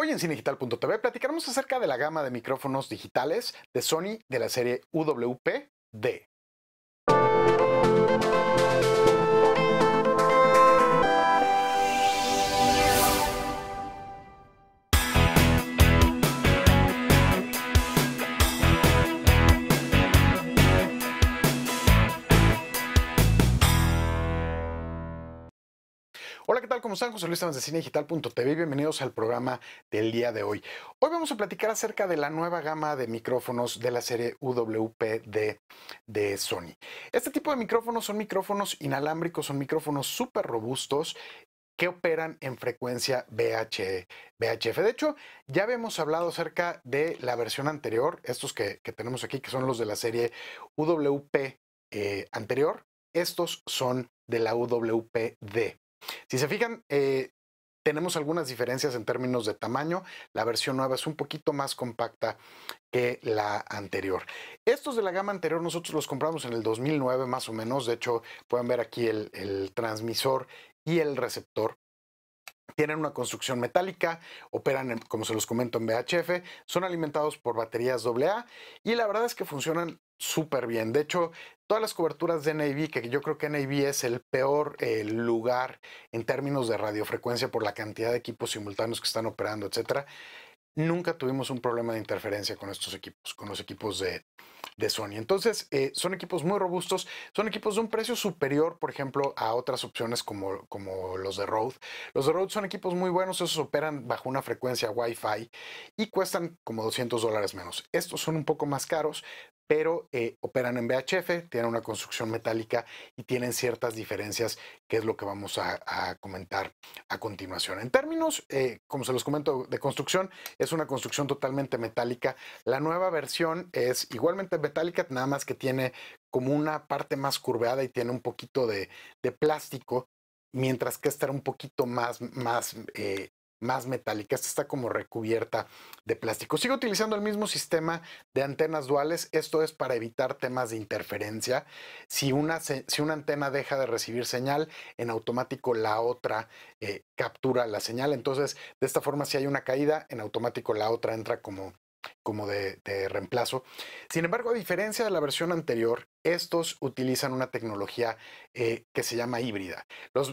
Hoy en CineDigital.tv platicaremos acerca de la gama de micrófonos digitales de Sony de la serie UWP-D. ¿Cómo están? José Luis de cinedigital.tv Digital.tv. bienvenidos al programa del día de hoy. Hoy vamos a platicar acerca de la nueva gama de micrófonos de la serie UWP de Sony. Este tipo de micrófonos son micrófonos inalámbricos, son micrófonos súper robustos que operan en frecuencia VHF. E, de hecho, ya habíamos hablado acerca de la versión anterior, estos que, tenemos aquí, que son los de la serie UWP eh, anterior. Estos son de la UWPD. Si se fijan, eh, tenemos algunas diferencias en términos de tamaño. La versión nueva es un poquito más compacta que la anterior. Estos de la gama anterior nosotros los compramos en el 2009 más o menos. De hecho, pueden ver aquí el, transmisor y el receptor tienen una construcción metálica, operan, como se los comento, en VHF, son alimentados por baterías AA y la verdad es que funcionan súper bien. De hecho, todas las coberturas de NAV, que yo creo que NAV es el peor eh, lugar en términos de radiofrecuencia por la cantidad de equipos simultáneos que están operando, etcétera, nunca tuvimos un problema de interferencia con estos equipos, con los equipos de, Sony. Entonces, eh, son equipos muy robustos, son equipos de un precio superior, por ejemplo, a otras opciones como, como los de Rode. Los de Rode son equipos muy buenos, esos operan bajo una frecuencia Wi-Fi y cuestan como 200 dólares menos. Estos son un poco más caros, pero eh, operan en VHF, tienen una construcción metálica y tienen ciertas diferencias, que es lo que vamos a, comentar a continuación. En términos, eh, como se los comento, de construcción, es una construcción totalmente metálica. La nueva versión es igualmente metálica, nada más que tiene como una parte más curveada y tiene un poquito de, plástico mientras que esta era un poquito más, más eh, más metálica. Esta está como recubierta de plástico. Sigo utilizando el mismo sistema de antenas duales. Esto es para evitar temas de interferencia. Si una, si una antena deja de recibir señal, en automático la otra eh, captura la señal. Entonces, de esta forma, si hay una caída, en automático la otra entra como como de, reemplazo. Sin embargo, a diferencia de la versión anterior, estos utilizan una tecnología eh, que se llama híbrida.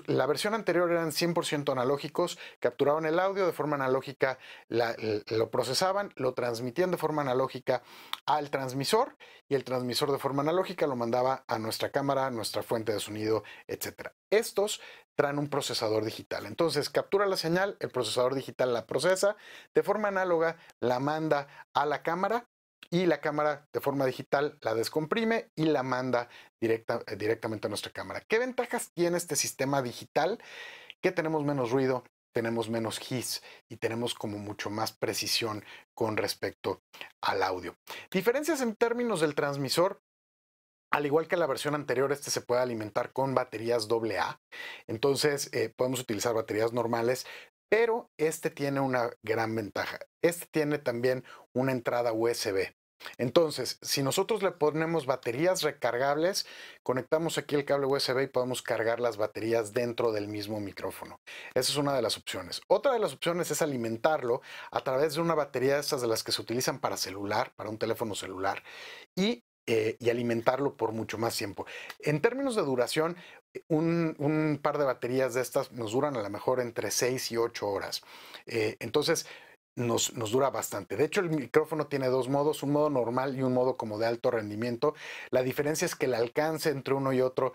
la versión anterior eran 100% analógicos, capturaban el audio de forma analógica, lo procesaban, lo transmitían de forma analógica al transmisor y el transmisor de forma analógica lo mandaba a nuestra cámara, nuestra fuente de sonido, etc. Estos traen un procesador digital. Entonces captura la señal, el procesador digital la procesa, de forma análoga la manda a la cámara y la cámara de forma digital la descomprime y la manda directa, eh, directamente a nuestra cámara. ¿Qué ventajas tiene este sistema digital? Que tenemos menos ruido, tenemos menos hiss y tenemos como mucho más precisión con respecto al audio. Diferencias en términos del transmisor. Al igual que la versión anterior, este se puede alimentar con baterías AA. Entonces eh, podemos utilizar baterías normales pero este tiene una gran ventaja. Este tiene también una entrada USB. Entonces, si nosotros le ponemos baterías recargables, conectamos aquí el cable USB y podemos cargar las baterías dentro del mismo micrófono. Esa es una de las opciones. Otra de las opciones es alimentarlo a través de una batería de estas de las que se utilizan para celular, para un teléfono celular, y eh, y alimentarlo por mucho más tiempo. En términos de duración, eh, un, par de baterías de estas nos duran a lo mejor entre 6 y 8 horas. Eh, entonces, nos, dura bastante. De hecho, el micrófono tiene dos modos, un modo normal y un modo como de alto rendimiento. La diferencia es que el alcance entre uno y otro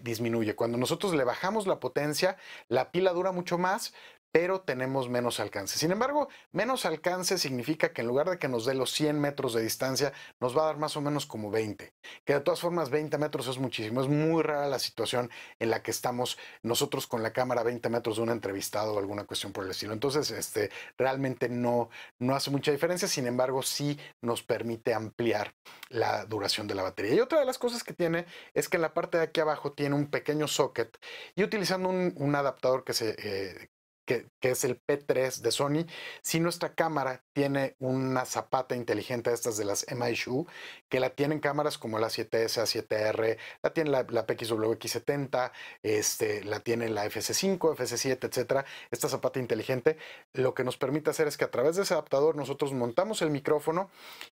disminuye. Cuando nosotros le bajamos la potencia, la pila dura mucho más, pero tenemos menos alcance. Sin embargo, menos alcance significa que en lugar de que nos dé los 100 metros de distancia, nos va a dar más o menos como 20, que de todas formas 20 metros es muchísimo, es muy rara la situación en la que estamos nosotros con la cámara a 20 metros de un entrevistado o alguna cuestión por el estilo. Entonces, este, realmente no, no hace mucha diferencia, sin embargo, sí nos permite ampliar la duración de la batería. Y otra de las cosas que tiene es que en la parte de aquí abajo tiene un pequeño socket y utilizando un, adaptador que se... Eh, que, es el P3 de Sony, si nuestra cámara tiene una zapata inteligente, estas de las MHU que la tienen cámaras como la 7 s la A7R, la tiene la, la PXWX70, este, la tiene la FC5, FC7, etcétera, esta zapata inteligente, lo que nos permite hacer es que a través de ese adaptador nosotros montamos el micrófono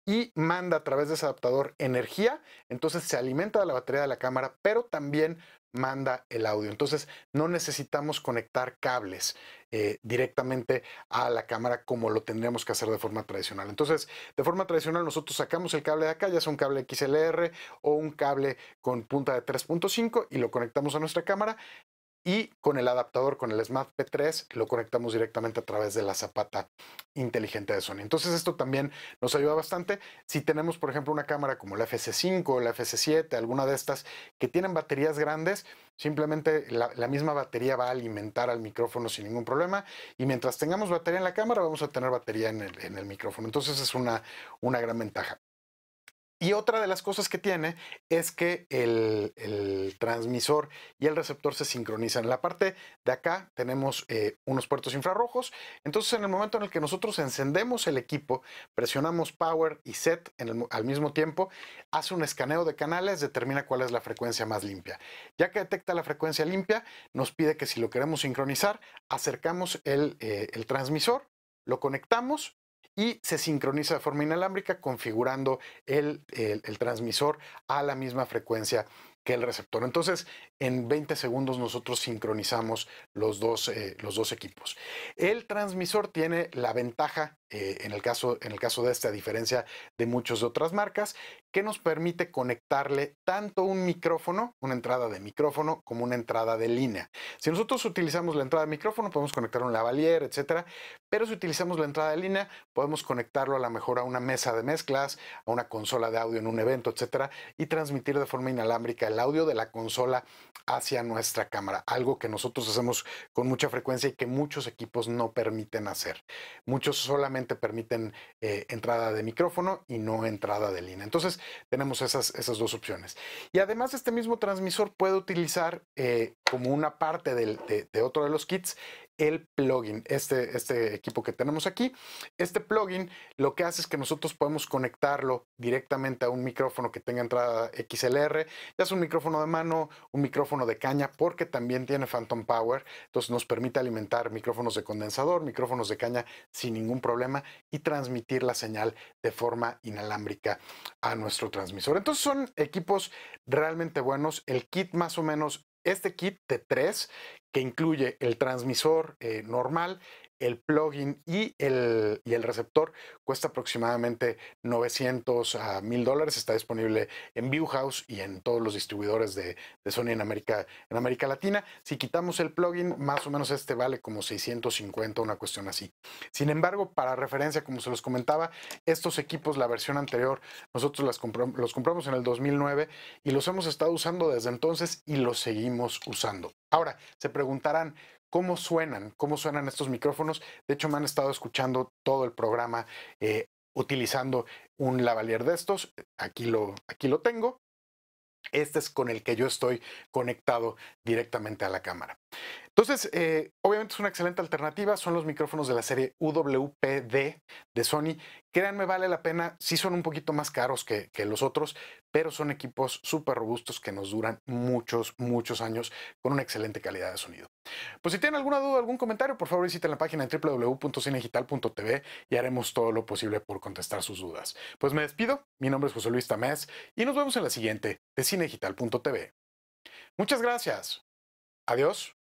y manda a través de ese adaptador energía, entonces se alimenta de la batería de la cámara, pero también manda el audio. Entonces, no necesitamos conectar cables eh, directamente a la cámara como lo tendríamos que hacer de forma tradicional. Entonces, de forma tradicional nosotros sacamos el cable de acá, ya sea un cable XLR o un cable con punta de 3.5 y lo conectamos a nuestra cámara y con el adaptador, con el Smart P3, lo conectamos directamente a través de la zapata inteligente de Sony. Entonces esto también nos ayuda bastante. Si tenemos, por ejemplo, una cámara como la FC5, la FC7, alguna de estas que tienen baterías grandes, simplemente la, misma batería va a alimentar al micrófono sin ningún problema y mientras tengamos batería en la cámara vamos a tener batería en el, en el micrófono. Entonces es una, una gran ventaja. Y otra de las cosas que tiene es que el, transmisor y el receptor se sincronizan. En la parte de acá tenemos eh, unos puertos infrarrojos. Entonces, en el momento en el que nosotros encendemos el equipo, presionamos Power y Set al mismo tiempo, hace un escaneo de canales, determina cuál es la frecuencia más limpia. Ya que detecta la frecuencia limpia, nos pide que si lo queremos sincronizar, acercamos el eh, transmisor, lo conectamos y se sincroniza de forma inalámbrica configurando el, el transmisor a la misma frecuencia que el receptor. Entonces, en 20 segundos nosotros sincronizamos los dos, eh, los dos equipos. El transmisor tiene la ventaja, eh, en, el caso, en el caso de esta, a diferencia de muchas otras marcas, que nos permite conectarle tanto un micrófono, una entrada de micrófono, como una entrada de línea. Si nosotros utilizamos la entrada de micrófono, podemos conectar un lavalier, etcétera, pero si utilizamos la entrada de línea, podemos conectarlo a lo mejor a una mesa de mezclas, a una consola de audio en un evento, etcétera, y transmitir de forma inalámbrica el el audio de la consola hacia nuestra cámara, algo que nosotros hacemos con mucha frecuencia y que muchos equipos no permiten hacer. Muchos solamente permiten eh, entrada de micrófono y no entrada de línea. Entonces tenemos esas, esas dos opciones. Y además este mismo transmisor puede utilizar eh, como una parte de otro de los kits el plugin, este, este equipo que tenemos aquí. Este plugin lo que hace es que nosotros podemos conectarlo directamente a un micrófono que tenga entrada XLR, ya es un micrófono de mano, un micrófono de caña, porque también tiene Phantom Power, entonces nos permite alimentar micrófonos de condensador, micrófonos de caña sin ningún problema y transmitir la señal de forma inalámbrica a nuestro transmisor. Entonces son equipos realmente buenos, el kit más o menos este kit de tres que incluye el transmisor eh, normal, el plugin y el, receptor cuesta aproximadamente 900 a 1000 dólares. Está disponible en Viewhouse y en todos los distribuidores de, Sony en América, en América Latina. Si quitamos el plugin, más o menos este vale como 650, una cuestión así. Sin embargo, para referencia, como se los comentaba, estos equipos, la versión anterior, nosotros los compramos en el 2009 y los hemos estado usando desde entonces y los seguimos usando. Ahora, se preguntarán, ¿cómo suenan? ¿Cómo suenan estos micrófonos? De hecho, me han estado escuchando todo el programa eh, utilizando un lavalier de estos. Aquí lo, aquí lo tengo. Este es con el que yo estoy conectado directamente a la cámara. Entonces, eh, obviamente es una excelente alternativa. Son los micrófonos de la serie UWPD de Sony. Créanme, vale la pena. Sí son un poquito más caros que, los otros, pero son equipos súper robustos que nos duran muchos, muchos años con una excelente calidad de sonido. Pues si tienen alguna duda, algún comentario, por favor visiten la página www.cinegital.tv y haremos todo lo posible por contestar sus dudas. Pues me despido. Mi nombre es José Luis Tamés y nos vemos en la siguiente de cinegital.tv. Muchas gracias. Adiós.